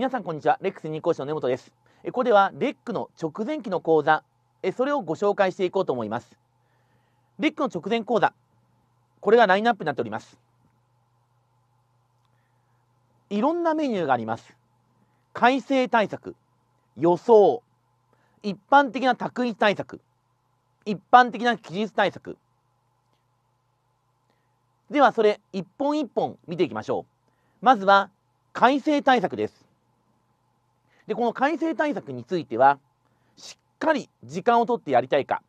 皆さんこんにちはレックス認講師の根本ですここではレックの直前期の講座それをご紹介していこうと思いますレックの直前講座これがラインナップになっておりますいろんなメニューがあります改正対策予想一般的な択一対策一般的な記述対策ではそれ一本一本見ていきましょうまずは改正対策ですでこの改正対策についてはしっかり時間をとってやりたいか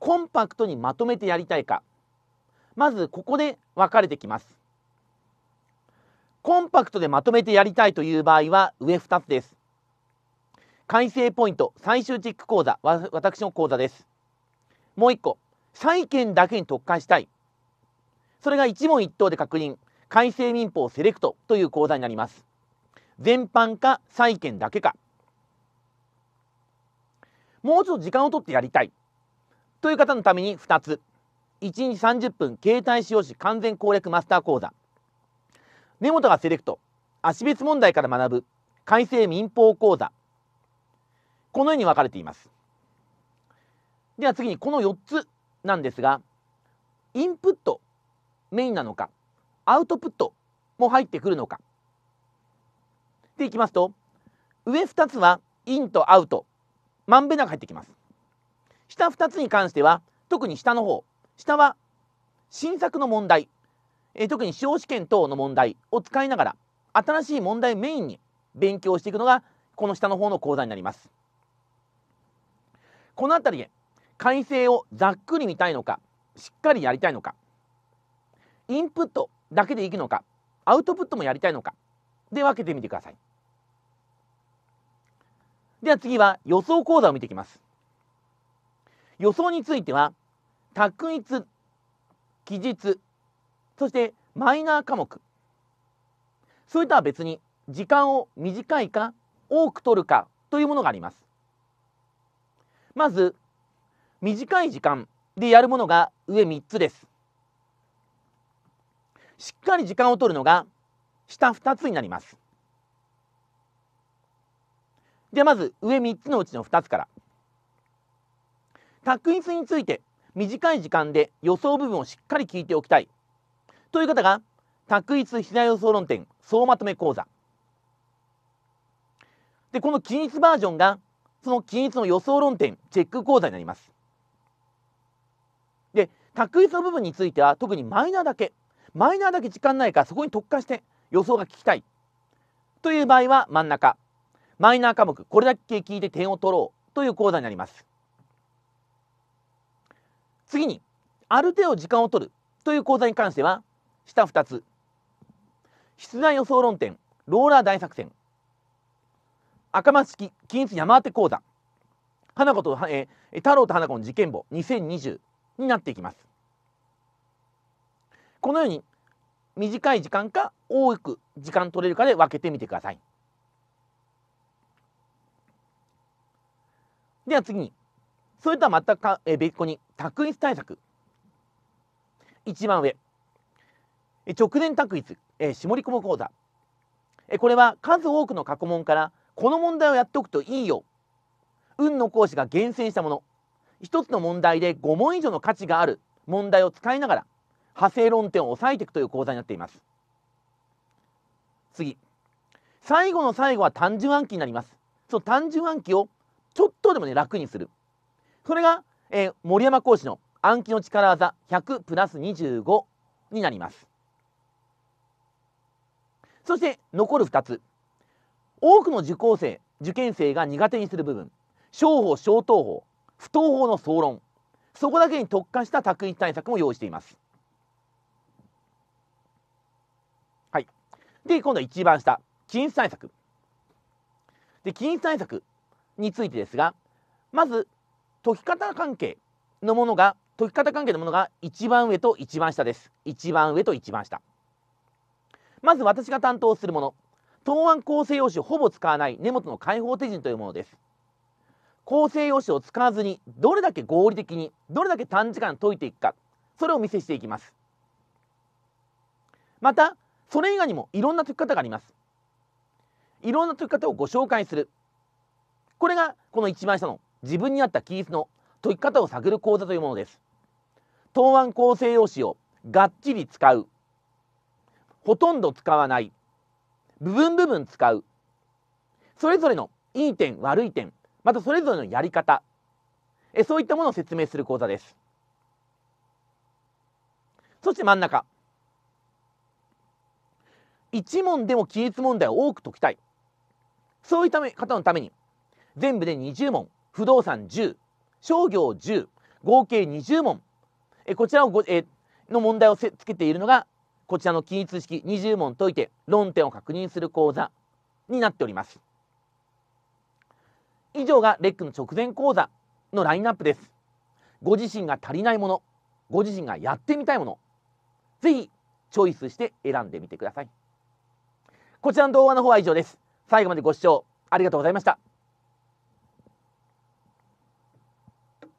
コンパクトにまとめてやりたいかまずここで分かれてきますコンパクトでまとめてやりたいという場合は上2つです改正ポイント最終チェック講座は私の講座ですもう1個債券だけに特化したいそれが一問一答で確認改正民法セレクトという講座になります全般か債券だけかもうちょっと時間を取ってやりたいという方のために2つ1日30分携帯使用紙完全攻略マスター講座根本がセレクト足別問題から学ぶ改正民法講座このように分かれていますでは次にこの4つなんですがインプットメインなのかアウトプットも入ってくるのかっていきますと上2つはインとアウトまんべんなく入ってきます下2つに関しては特に下の方下は新作の問題え特に司法試験等の問題を使いながら新しい問題メインに勉強していくのがこの下の方の講座になりますこの辺りで改正をざっくり見たいのかしっかりやりたいのかインプットだけでいくのかアウトプットもやりたいのかで分けてみてくださいでは次は予想講座を見ていきます。予想については、択一、記述、そしてマイナー科目、それとは別に時間を短いか多く取るかというものがあります。まず、短い時間でやるものが上3つです。しっかり時間を取るのが下2つになります。でまず上3つのうちの2つから択一について短い時間で予想部分をしっかり聞いておきたいという方が択一ひな予想論点総まとめ講座でこの均一バージョンがその均一の予想論点チェック講座になりますで択一の部分については特にマイナーだけマイナーだけ時間ないからそこに特化して予想が聞きたいという場合は真ん中マイナー科目、これだけ聞いて点を取ろうという講座になります。次に、ある程度時間を取るという講座に関しては、下2つ。出題予想論点、ローラー大作戦。赤松式均一山当て講座。花子と、えー、太郎と花子の事件簿2020になっていきます。このように短い時間か多く時間取れるかで分けてみてください。では次に、それとは全くか、え別個に、択一対策。一番上、え直前択一、え絞り込む講座。えこれは数多くの過去問から、この問題をやっておくといいよ。運の講師が厳選したもの。一つの問題で5問以上の価値がある問題を使いながら、派生論点を抑えていくという講座になっています。次。最後の最後は単純暗記になります。その単純暗記をちょっとでもね、楽にする。それが、えー、森山講師の暗記の力技100プラス25になります。そして残る2つ。多くの受講生、受験生が苦手にする部分。商法、小等法、不等法の総論。そこだけに特化した択一対策も用意しています。はい。で、今度は一番下。禁止対策。で、禁止対策。についてですがまず解き方関係のものが解き方関係のものが一番上と一番下です一番上と一番下まず私が担当するもの答案構成用紙をほぼ使わない根本の開放手順というものです構成用紙を使わずにどれだけ合理的にどれだけ短時間解いていくかそれをお見せしていきますまたそれ以外にもいろんな解き方がありますいろんな解き方をご紹介するこれがこの一番下の自分に合ったキーの解き方を探る講座というものです。答案構成用紙をがっちり使う。ほとんど使わない。部分部分使う。それぞれのいい点、悪い点、またそれぞれのやり方。えそういったものを説明する講座です。そして真ん中。一問でも記述問題を多く解きたい。そういった方のために全部で20問不動産10商業10合計20問えこちらをごえの問題をつけているのがこちらの記述式20問解いて論点を確認する講座になっております以上がレックの直前講座のラインナップですご自身が足りないものご自身がやってみたいものぜひチョイスして選んでみてくださいこちらの動画の方は以上です最後までご視聴ありがとうございました